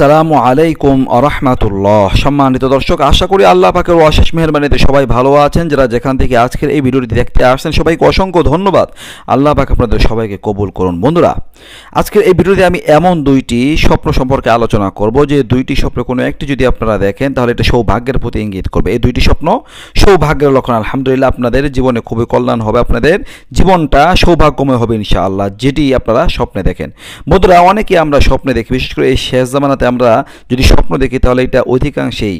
আসসালামু আলাইকুম আরহামাতুল্লাহ সম্মানিত দর্শক আশা করি আল্লাহ পাকের অশেষ মেহরবানিতে সবাই ভালো আছেন যারা যেখান থেকে আজকের এই ভিডিওটি দেখতে আসছেন সবাইকে অসংখ্য ধন্যবাদ আল্লাহ পাক আপনাদের সবাইকে কবুল করুন বন্ধুরা আজকের এই ভিডিওতে আমি এমন দুইটি স্বপ্ন সম্পর্কে আলোচনা করব যে দুইটি স্বপ্ন কোনো একটি যদি আপনারা দেখেন তাহলে এটা সৌভাগ্যের প্রতি ইঙ্গিত করবে এই দুইটি স্বপ্ন সৌভাগ্যের লক্ষণ আলহামদুলিল্লাহ আপনাদের জীবনে খুবই কল্যাণ হবে আপনাদের জীবনটা সৌভাগ্যময় হবে ইনশাআল্লাহ যেটি আপনারা স্বপ্নে দেখেন বন্ধুরা অনেকে আমরা স্বপ্নে দেখি বিশেষ করে এই শেষ জামানাতে আমরা যদি স্বপ্ন দেখি তাহলে এটা অধিকাংশেই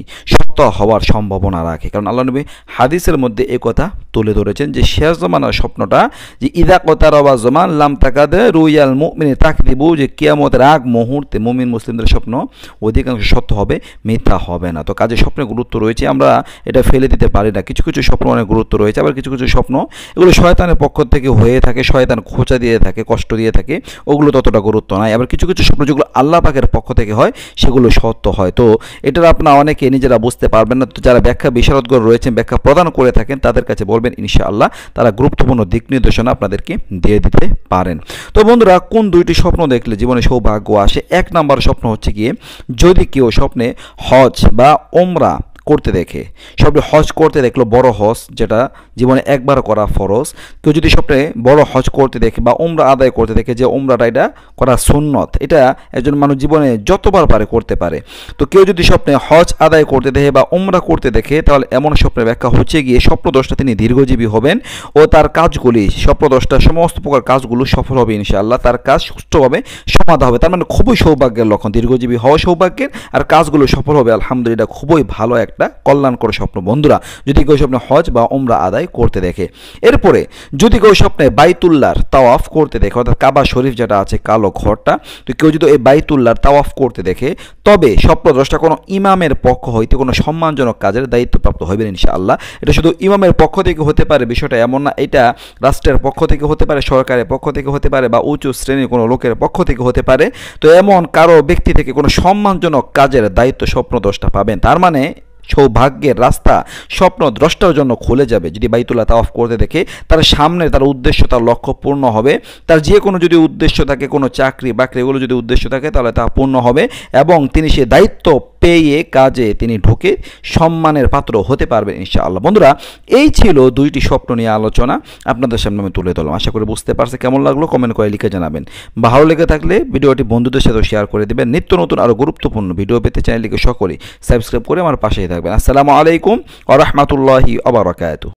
হওয়ার সম্ভাবনা রাখে কারণ আল্লাহ নবী হাদিসের মধ্যে এ কথা তুলে ধরেছেন যে শেষ জমানার স্বপ্নটা যে ইদা কতার অবা জমান লাম তাকাদে রুইয়াল মুমিনে দিব যে কিয়ামতের আগ মুহূর্তে মুমিন মুসলিমদের স্বপ্ন অধিকাংশ সত্য হবে মিথ্যা হবে না তো কাজে স্বপ্নের গুরুত্ব রয়েছে আমরা এটা ফেলে দিতে পারি না কিছু কিছু স্বপ্ন অনেক গুরুত্ব রয়েছে আবার কিছু কিছু স্বপ্ন এগুলো শয়তানের পক্ষ থেকে হয়ে থাকে শয়তান খোঁচা দিয়ে থাকে কষ্ট দিয়ে থাকে ওগুলো ততটা গুরুত্ব নয় আবার কিছু কিছু স্বপ্ন যেগুলো আল্লাহ পাকের পক্ষ থেকে হয় সেগুলো সত্য হয় তো এটা আপনার অনেকে নিজেরা বুঝতে আসতে পারবেন না তো যারা ব্যাখ্যা বিশারদগণ রয়েছেন ব্যাখ্যা প্রদান করে থাকেন তাদের কাছে বলবেন ইনশাআল্লাহ তারা গুরুত্বপূর্ণ দিক নির্দেশনা আপনাদেরকে দিয়ে দিতে পারেন তো বন্ধুরা কোন দুইটি স্বপ্ন দেখলে জীবনে সৌভাগ্য আসে এক নাম্বার স্বপ্ন হচ্ছে গিয়ে যদি কেউ স্বপ্নে হজ বা ওমরা করতে দেখে সবটি হজ করতে দেখলো বড় হজ যেটা জীবনে একবার করা ফরজ কেউ যদি সবটা বড় হজ করতে দেখে বা ওমরা আদায় করতে দেখে যে উমরাটা এটা করা সুন্নত এটা একজন মানুষ জীবনে যতবার পারে করতে পারে তো কেউ যদি স্বপ্নে হজ আদায় করতে দেখে বা ওমরা করতে দেখে তাহলে এমন স্বপ্নের ব্যাখ্যা হচ্ছে গিয়ে স্বপ্নদ্রষ্টা তিনি দীর্ঘজীবী হবেন ও তার কাজগুলি স্বপ্নদশটা সমস্ত প্রকার কাজগুলো সফল হবে ইনশাআল্লাহ তার কাজ সুষ্ঠুভাবে সমাধা হবে তার মানে খুবই সৌভাগ্যের লক্ষণ দীর্ঘজীবী হওয়া সৌভাগ্যের আর কাজগুলো সফল হবে আলহামদুলিল্লাহ খুবই ভালো একটা একটা কল্যাণকর স্বপ্ন বন্ধুরা যদি কেউ স্বপ্নে হজ বা ওমরা আদায় করতে দেখে এরপরে যদি কেউ স্বপ্নে বাইতুল্লার তাওয়াফ করতে দেখে অর্থাৎ কাবা শরীফ যেটা আছে কালো ঘরটা তো কেউ যদি এই বাইতুল্লার তাওয়াফ করতে দেখে তবে স্বপ্নদ্রষ্টা কোনো ইমামের পক্ষ হইতে কোনো সম্মানজনক কাজের দায়িত্বপ্রাপ্ত হইবেন ইনশাআল্লাহ এটা শুধু ইমামের পক্ষ থেকে হতে পারে বিষয়টা এমন না এটা রাষ্ট্রের পক্ষ থেকে হতে পারে সরকারের পক্ষ থেকে হতে পারে বা উঁচু শ্রেণীর কোনো লোকের পক্ষ থেকে হতে পারে তো এমন কারো ব্যক্তি থেকে কোনো সম্মানজনক কাজের দায়িত্ব স্বপ্নদ্রষ্টা পাবেন তার মানে সৌভাগ্যের রাস্তা স্বপ্ন দ্রষ্টার জন্য খুলে যাবে যদি বাইতুল্লাহ অফ করতে দেখে তার সামনে তার উদ্দেশ্য তার লক্ষ্য পূর্ণ হবে তার যে কোনো যদি উদ্দেশ্য থাকে কোনো চাকরি বাকরি এগুলো যদি উদ্দেশ্য থাকে তাহলে তা পূর্ণ হবে এবং তিনি সে দায়িত্ব পেয়ে কাজে তিনি ঢুকে সম্মানের পাত্র হতে পারবেন ইনশাআল্লাহ বন্ধুরা এই ছিল দুইটি স্বপ্ন নিয়ে আলোচনা আপনাদের সামনে আমি তুলে ধরলাম আশা করি বুঝতে পারছে কেমন লাগলো কমেন্ট করে লিখে জানাবেন ভালো লেগে থাকলে ভিডিওটি বন্ধুদের সাথে শেয়ার করে দেবেন নিত্য নতুন আরও গুরুত্বপূর্ণ ভিডিও পেতে চ্যানেলটিকে সকলে সাবস্ক্রাইব করে আমার পাশেই থাকবেন আসসালামু আলাইকুম আ রহমতুল্লাহি আবরকাত